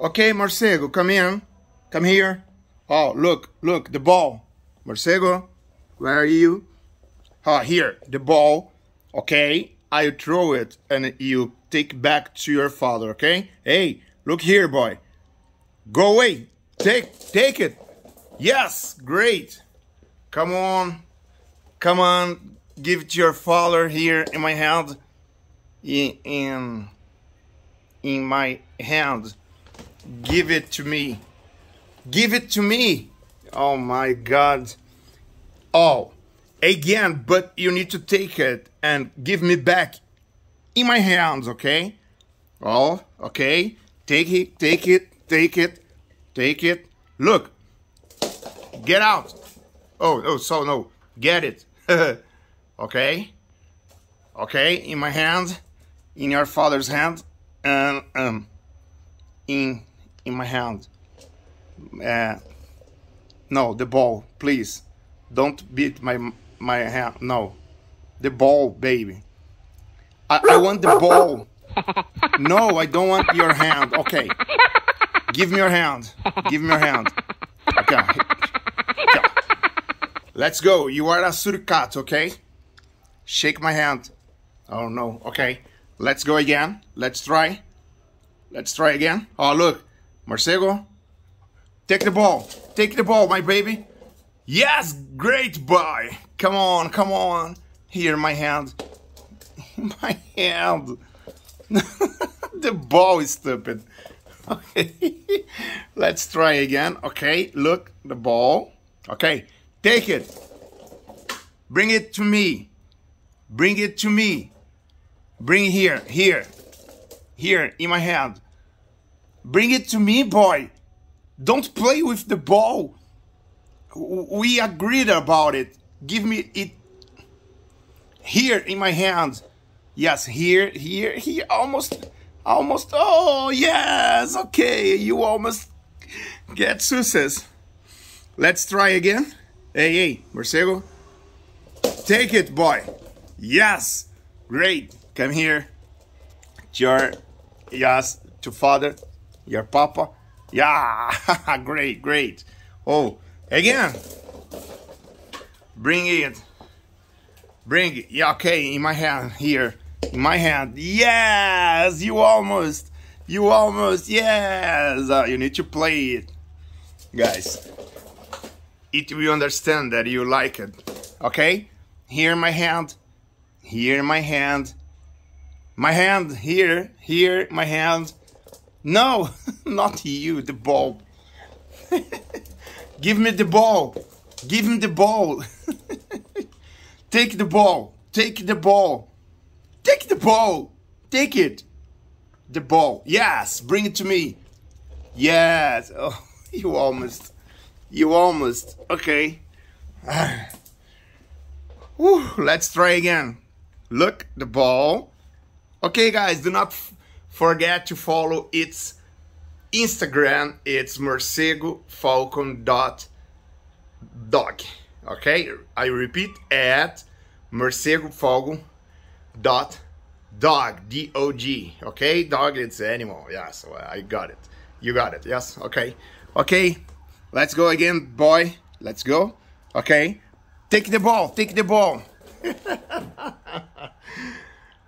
Okay, Marcego, come in. Come here. Oh, look, look, the ball. Marcego, where are you? Ah, here, the ball. Okay, I throw it and you take back to your father, okay? Hey, look here, boy. Go away. Take, take it. Yes, great. Come on. Come on. Give it to your father here in my hand. In, in, in my hand. Give it to me. Give it to me. Oh my God. Oh, again, but you need to take it and give me back in my hands, okay? Oh, okay. Take it, take it, take it, take it. Look, get out. Oh, oh, so no, get it. okay? Okay, in my hand, in your father's hand, and um, in in my hand. Uh, no, the ball, please. Don't beat my my hand. No, the ball, baby. I, I want the ball. No, I don't want your hand. Okay, give me your hand. Give me your hand. Okay. okay. Let's go. You are a surikat, okay? Shake my hand. Oh no. Okay. Let's go again. Let's try. Let's try again. Oh look, Marcego, take the ball. Take the ball, my baby. Yes, great boy. Come on, come on. Here, my hand. my hand. the ball is stupid. Okay. Let's try again. Okay, look, the ball. Okay, take it. Bring it to me. Bring it to me. Bring here, here, here in my hand. Bring it to me, boy. Don't play with the ball. We agreed about it. Give me it here in my hand. Yes, here, here, here, almost, almost. Oh, yes, okay, you almost get success. Let's try again. Hey, hey, Mercego. Take it, boy. Yes, great. Come here. Your, yes, to father. Your papa? Yeah, great, great. Oh, again. Bring it. Bring it. Yeah, okay, in my hand here. In my hand. Yes, you almost. You almost. Yes. Uh, you need to play it. Guys, it will understand that you like it. Okay? Here my hand. Here my hand. My hand here. Here my hand. No, not you, the ball. Give me the ball. Give him the ball. Take the ball. Take the ball. Take the ball. Take it. The ball. Yes, bring it to me. Yes. Oh, you almost. You almost. Okay. Whew, let's try again. Look, the ball. Okay, guys, do not forget to follow its Instagram, it's Dog. Okay? I repeat, at morcegofalcon.dog. D-O-G. Okay? Dog, it's animal. Yes, I got it. You got it. Yes? Okay. Okay. Let's go again, boy. Let's go. Okay. Take the ball. Take the ball.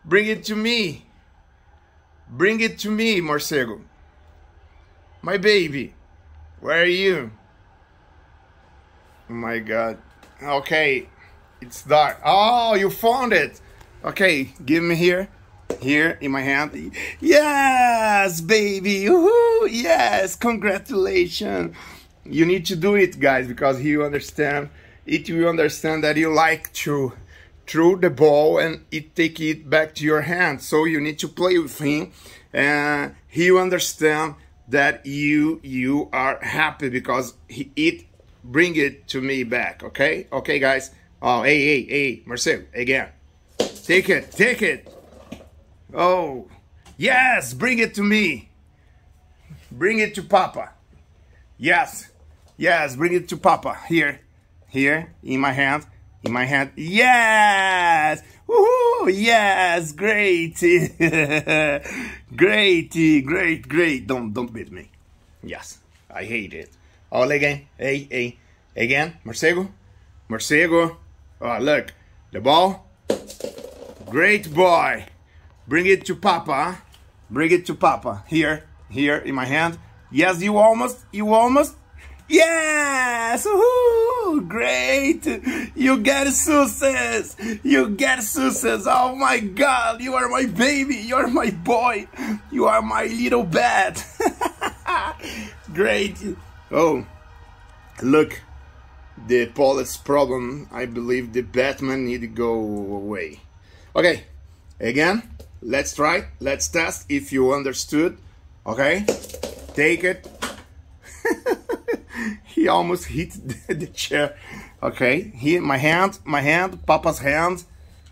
Bring it to me. Bring it to me, Marcego. My baby, where are you? Oh my god. Okay, it's dark. Oh, you found it. Okay, give me here. Here in my hand. Yes, baby. Woohoo! Yes, congratulations. You need to do it, guys, because he will understand. It will understand that you like to throw the ball and it take it back to your hand. So you need to play with him and he will understand that you you are happy because he it bring it to me back. Okay? Okay guys. Oh hey hey hey Marcel again. Take it, take it. Oh yes, bring it to me. Bring it to Papa. Yes. Yes, bring it to Papa. Here. Here in my hand in my hand. Yes! Woohoo! Yes! Great! great! Great! Great! Don't don't beat me. Yes, I hate it. All again. Hey, hey, again. Marcego, Marcego. Oh, ah, look, the ball. Great boy. Bring it to Papa. Bring it to Papa. Here, here in my hand. Yes, you almost, you almost. Yes! Woohoo! Great! great. You get success. You get success. Oh my God. You are my baby. You are my boy. You are my little bat. great. Oh, look. The police problem. I believe the Batman need to go away. Okay. Again, let's try. Let's test if you understood. Okay. Take it. he almost hit the chair. Okay, here, my hand, my hand, Papa's hand.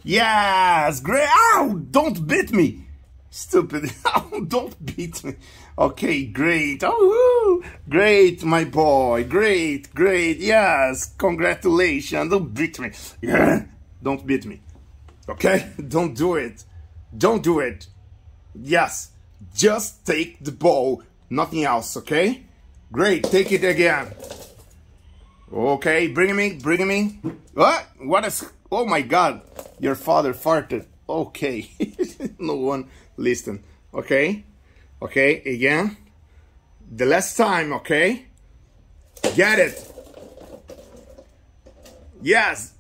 Yes, great. Ow, don't beat me. Stupid. Ow, don't beat me. Okay, great. Oh, great, my boy. Great, great. Yes, congratulations. Don't beat me. Yeah, don't beat me. Okay, don't do it. Don't do it. Yes, just take the ball, nothing else, okay? Great, take it again. Okay, bring me, bring me. What? What is... Oh my God, your father farted. Okay, no one listen. Okay, okay, again. The last time, okay? Get it. Yes,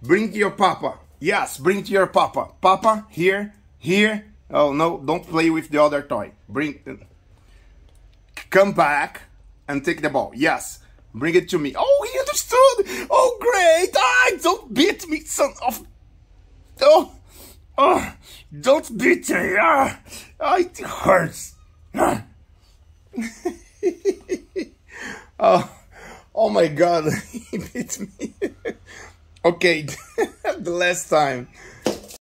bring to your papa. Yes, bring to your papa. Papa, here, here. Oh no, don't play with the other toy. Bring, come back and take the ball. Yes, Bring it to me. Oh, he understood. Oh, great. Ah, don't beat me, son of... Oh, oh don't beat me. Ah, ah it hurts. Ah. oh, oh my God, he beat me. okay, the last time.